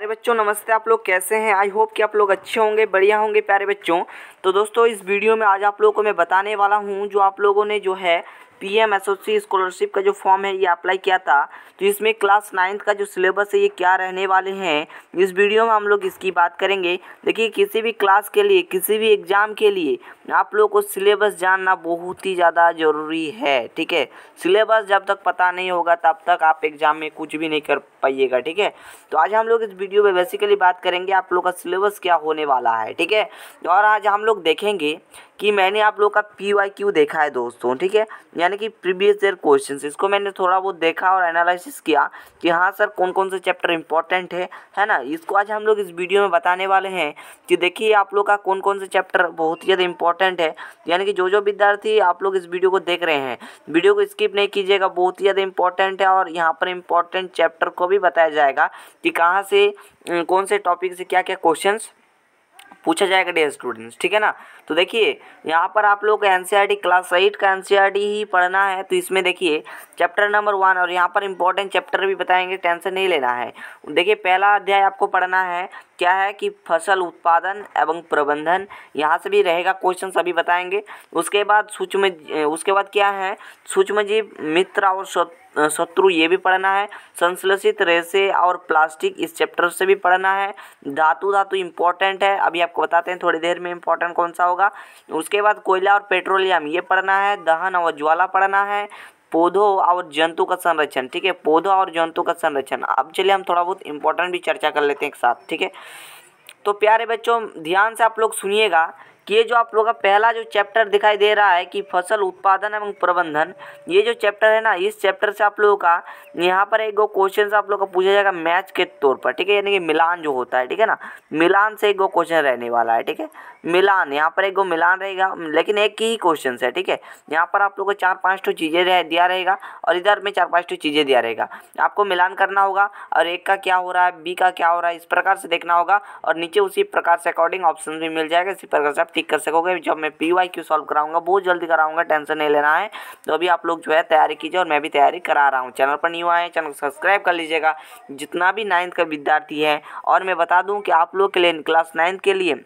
प्यारे बच्चों नमस्ते आप लोग कैसे हैं आई होप कि आप लोग अच्छे होंगे बढ़िया होंगे प्यारे बच्चों तो दोस्तों इस वीडियो में आज आप लोगों को मैं बताने वाला हूँ जो आप लोगों ने जो है पी एम एस स्कॉलरशिप का जो फॉर्म है ये अप्लाई किया था तो इसमें क्लास नाइन्थ का जो सिलेबस है ये क्या रहने वाले हैं इस वीडियो में हम लोग इसकी बात करेंगे देखिए किसी भी क्लास के लिए किसी भी एग्ज़ाम के लिए आप लोग को सिलेबस जानना बहुत ही ज़्यादा ज़रूरी है ठीक है सिलेबस जब तक पता नहीं होगा तब तक आप एग्ज़ाम में कुछ भी नहीं कर पाइएगा ठीक है तो आज हम लोग इस वीडियो में बेसिकली बात करेंगे आप लोग का सिलेबस क्या होने वाला है ठीक है और आज हम लोग देखेंगे कि मैंने आप लोग का पी वाई क्यू देखा है दोस्तों ठीक है यानी कि प्रीवियस ईयर क्वेश्चन इसको मैंने थोड़ा बहुत देखा और एनालिसिस किया कि हाँ सर कौन कौन से चैप्टर इंपॉर्टेंट है है ना इसको आज हम लोग इस वीडियो में बताने वाले हैं कि देखिए आप लोग का कौन कौन से चैप्टर बहुत ही ज़्यादा इंपॉर्टेंट है यानी कि जो जो विद्यार्थी आप लोग इस वीडियो को देख रहे हैं वीडियो को स्किप नहीं कीजिएगा बहुत ही ज़्यादा इंपॉर्टेंट है और यहाँ पर इंपॉर्टेंट चैप्टर को भी बताया जाएगा कि कहाँ से कौन से टॉपिक से क्या क्या क्वेश्चन पूछा जाएगा डे स्टूडेंट्स ठीक है ना तो देखिए यहाँ पर आप लोग एन क्लास एट का एन e ही पढ़ना है तो इसमें देखिए चैप्टर नंबर वन और यहाँ पर इंपॉर्टेंट चैप्टर भी बताएंगे टेंशन नहीं लेना है देखिए पहला अध्याय आपको पढ़ना है क्या है कि फसल उत्पादन एवं प्रबंधन यहाँ से भी रहेगा क्वेश्चन सभी बताएंगे उसके बाद सूक्ष्म उसके बाद क्या है सूक्ष्मजीव मित्र और शत्रु ये भी पढ़ना है संश्लेषित रेसे और प्लास्टिक इस चैप्टर से भी पढ़ना है धातु धातु इम्पोर्टेंट है अभी आपको बताते हैं थोड़ी देर में इम्पोर्टेंट कौन सा होगा उसके बाद कोयला और पेट्रोलियम ये पढ़ना है दहन और ज्वाला पढ़ना है पौधों और जंतु का संरक्षण ठीक है पौधों और जंतु का संरक्षण अब चलिए हम थोड़ा बहुत इम्पोर्टेंट भी चर्चा कर लेते हैं एक साथ ठीक है तो प्यारे बच्चों ध्यान से आप लोग सुनिएगा कि ये जो आप लोग का पहला जो चैप्टर दिखाई दे रहा है कि फसल उत्पादन एवं प्रबंधन ये जो चैप्टर है ना इस चैप्टर से आप लोगों का यहाँ पर एक गो क्वेश्चन आप लोग का पूछा जाएगा मैच के तौर पर ठीक है यानी कि मिलान जो होता है ठीक है ना मिलान से एक गो क्वेश्चन रहने वाला है ठीक है मिलान यहाँ पर एक गो मिलान रहेगा लेकिन एक ही क्वेश्चन है ठीक है यहाँ पर आप लोग को चार पाँच टू चीज़ें रह, दिया रहेगा और इधर में चार पाँच टू चीज़ें दिया रहेगा आपको मिलान करना होगा और एक का क्या हो रहा है बी का क्या हो रहा है इस प्रकार से देखना होगा और नीचे उसी प्रकार से अकॉर्डिंग ऑप्शन भी मिल जाएगा इसी प्रकार से ठीक कर सकोगे जब मैं पी वाई क्यू सॉल्व कराऊंगा बहुत जल्दी कराऊंगा टेंशन नहीं लेना है तो अभी आप लोग जो है तैयारी कीजिए और मैं भी तैयारी करा रहा हूँ चैनल पर न्यू आए चैनल सब्सक्राइब कर लीजिएगा जितना भी नाइन्थ का विद्यार्थी है और मैं बता दूँ कि आप लोग के लिए क्लास नाइन्थ के लिए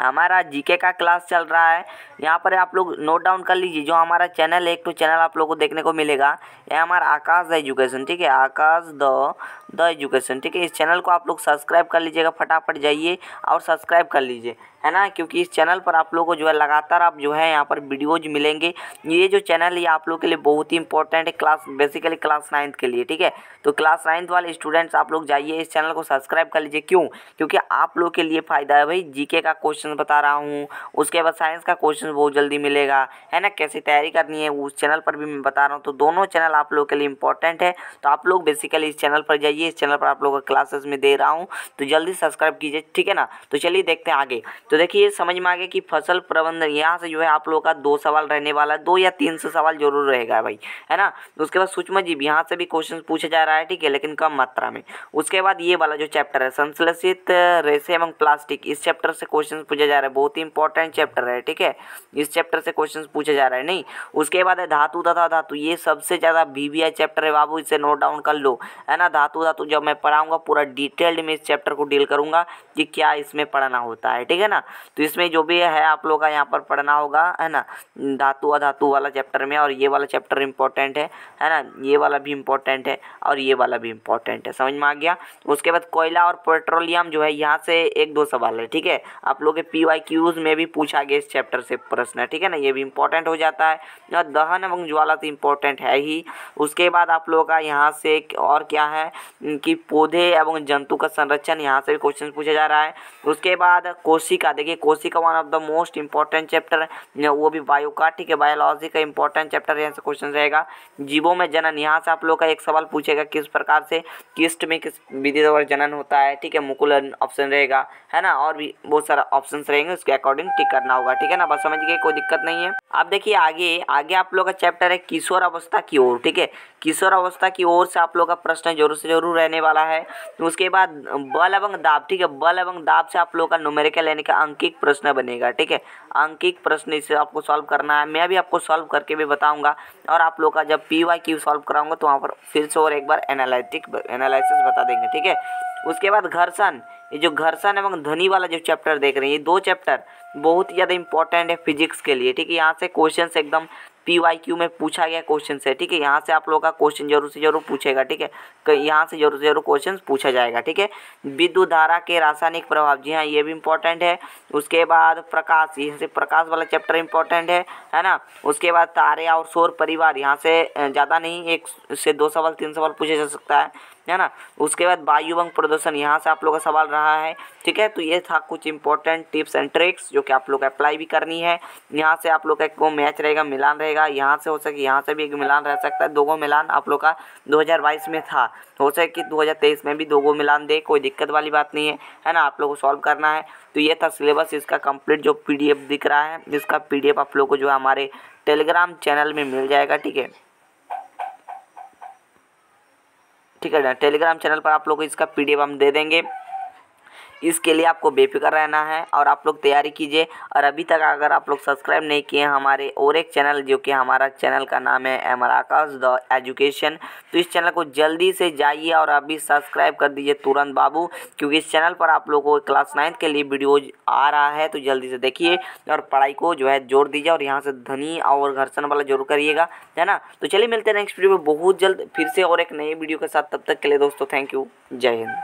हमारा जीके का क्लास चल रहा है यहाँ पर आप लोग नोट डाउन कर लीजिए जो हमारा चैनल है एक तो चैनल आप लोग को देखने को मिलेगा यह हमारा आकाश द एजुकेशन ठीक है आकाश द द एजुकेशन ठीक है इस चैनल को आप लोग सब्सक्राइब कर लीजिएगा फटाफट जाइए और सब्सक्राइब कर लीजिए है ना क्योंकि इस चैनल पर आप लोग को जो है लगातार आप जो है यहाँ पर वीडियोज मिलेंगे ये जो चैनल है आप लोग के लिए बहुत ही इंपॉर्टेंट है क्लास बेसिकली क्लास नाइन्थ के लिए ठीक है तो क्लास नाइन्थ वाले स्टूडेंट्स आप लोग जाइए इस चैनल को सब्सक्राइब कर लीजिए क्यों क्योंकि आप लोग के लिए फ़ायदा है भाई जीके का क्वेश्चन बता रहा हूँ उसके बाद साइंस का क्वेश्चन बहुत जल्दी मिलेगा है ना कैसे तैयारी करनी है उस चैनल पर भी मैं बता रहा हूँ तो दोनों चैनल आप लोग के लिए इंपॉर्टेंट है तो आप लोग बेसिकली इस चैनल पर जाइए चाहिए इस चैनल पर आप लोगों को क्लासेस में दे रहा हूँ तो जल्दी सब्सक्राइब कीजिए ठीक है ना तो चलिए देखते हैं आगे तो देखिए समझ में आ गया कि फसल प्रबंधन यहाँ से जो है आप लोगों का दो सवाल रहने वाला है दो या तीन सौ सवाल जरूर रहेगा भाई है ना तो उसके बाद सूक्ष्म जीव यहाँ से भी क्वेश्चन पूछा जा रहा है ठीक है लेकिन कम मात्रा में उसके बाद ये वाला जो चैप्टर है संश्लेषित रेसे एवं प्लास्टिक इस चैप्टर से क्वेश्चन पूछा जा रहा है बहुत ही इंपॉर्टेंट चैप्टर है ठीक है इस चैप्टर से क्वेश्चन पूछा जा रहा है नहीं उसके बाद है धातु तथा धातु ये सबसे ज़्यादा बीबीआई चैप्टर है बाबू इसे नोट डाउन कर लो है ना धातु होगा तो जब मैं पढ़ाऊँगा पूरा डिटेल्ड में इस चैप्टर को डील करूँगा कि क्या इसमें पढ़ना होता है ठीक है ना तो इसमें जो भी है आप लोग का यहाँ पर पढ़ना होगा है ना धातु अधातु वाला चैप्टर में और ये वाला चैप्टर इंपॉर्टेंट है है ना ये वाला भी इंपॉर्टेंट है और ये वाला भी इंपॉर्टेंट है समझ में आ गया उसके बाद कोयला और पेट्रोलियम जो है यहाँ से एक दो सवाल है ठीक है आप लोग के पी वाई क्यूज़ में भी पूछा गया इस चैप्टर से प्रश्न ठीक है ना ये भी इंपॉर्टेंट हो जाता है दहन एवं ज्वाला तो इम्पोर्टेंट है ही उसके बाद आप लोगों का यहाँ से और क्या है कि पौधे एवं जंतु का संरक्षण यहाँ से भी क्वेश्चन पूछा जा रहा है उसके बाद कोशिका देखिए कोशिका one of the most important chapter वो भी बायो का ठीक है बायोलॉजी का इंपॉर्टेंट चैप्टर यहाँ से क्वेश्चन रहेगा जीवों में जनन यहाँ से आप लोग का एक सवाल पूछेगा किस प्रकार से किस्ट में किस विधि द्वारा जनन होता है ठीक है मुकुल ऑप्शन रहेगा है ना और भी बहुत सारा ऑप्शन रहेंगे उसके अकॉर्डिंग टिक करना होगा ठीक है ना बस समझ गए कोई दिक्कत नहीं है अब देखिए आगे आगे आप लोग का चैप्टर है किशोर अवस्था की ओर ठीक है किशोर अवस्था की ओर से आप लोग का प्रश्न जरूर से जरूर जरूर रहने वाला है तो उसके बाद बल एवं दाब ठीक है बल एवं दाब से आप लोगों का न्यूमेरिकल यानी कि अंकिक प्रश्न बनेगा ठीक है अंकिक प्रश्न इसे आपको सॉल्व करना है मैं भी आपको सॉल्व करके भी बताऊंगा और आप लोग का जब पी वाई क्यू सॉल्व कराऊंगा तो वहाँ पर फिर से और एक बार एनालिटिक एनालिसिस बता देंगे ठीक है उसके बाद घर्षण ये जो घर्षण एवं ध्वनि वाला जो चैप्टर देख रहे हैं ये दो चैप्टर बहुत ही ज़्यादा इंपॉर्टेंट है फिजिक्स के लिए ठीक है यहाँ से क्वेश्चन एकदम पी वाई क्यू में पूछा गया क्वेश्चन है ठीक है यहाँ से आप लोग का क्वेश्चन जरूर से जरूर पूछेगा ठीक है यहाँ से जरूर से जरूर क्वेश्चन पूछा जाएगा ठीक है विद्युत धारा के रासायनिक प्रभाव जी हाँ ये भी इंपॉर्टेंट है उसके बाद प्रकाश यहाँ से प्रकाश वाला चैप्टर इंपॉर्टेंट है है ना उसके बाद तारे और शोर परिवार यहाँ से ज़्यादा नहीं एक से दो सवाल तीन सवाल पूछा जा सकता है है ना उसके बाद वायुवंग प्रदूषण यहाँ से आप लोग का सवाल रहा है ठीक है तो ये था कुछ इंपॉर्टेंट टिप्स एंड ट्रिक्स जो कि आप लोग अप्लाई भी करनी है यहाँ से आप लोग का एक को मैच रहेगा मिलान रहेगा यहाँ से हो सके यहाँ से भी एक मिलान रह सकता है दोगो मिलान आप लोग का दो में था हो सके कि दो में भी दोगो मिलान दे कोई दिक्कत वाली बात नहीं है है ना आप लोग को सॉल्व करना है तो ये था सिलेबस इसका कंप्लीट जो पीडीएफ दिख रहा है जिसका पीडीएफ आप लोग को जो है हमारे टेलीग्राम चैनल में मिल जाएगा ठीक है ठीक है ना टेलीग्राम चैनल पर आप लोग को इसका पीडीएफ हम दे देंगे इसके लिए आपको बेफिक्र रहना है और आप लोग तैयारी कीजिए और अभी तक अगर आप लोग सब्सक्राइब नहीं किए हमारे और एक चैनल जो कि हमारा चैनल का नाम है एमर आकाश द एजुकेशन तो इस चैनल को जल्दी से जाइए और अभी सब्सक्राइब कर दीजिए तुरंत बाबू क्योंकि इस चैनल पर आप लोगों को क्लास नाइन्थ के लिए वीडियोज आ रहा है तो जल्दी से देखिए और पढ़ाई को जो है जोड़ दीजिए और यहाँ से धनी और घर्षण वाला जरूर करिएगा है ना तो चलिए मिलते हैं नेक्स्ट वीडियो में बहुत जल्द फिर से और एक नई वीडियो के साथ तब तक के लिए दोस्तों थैंक यू जय हिंद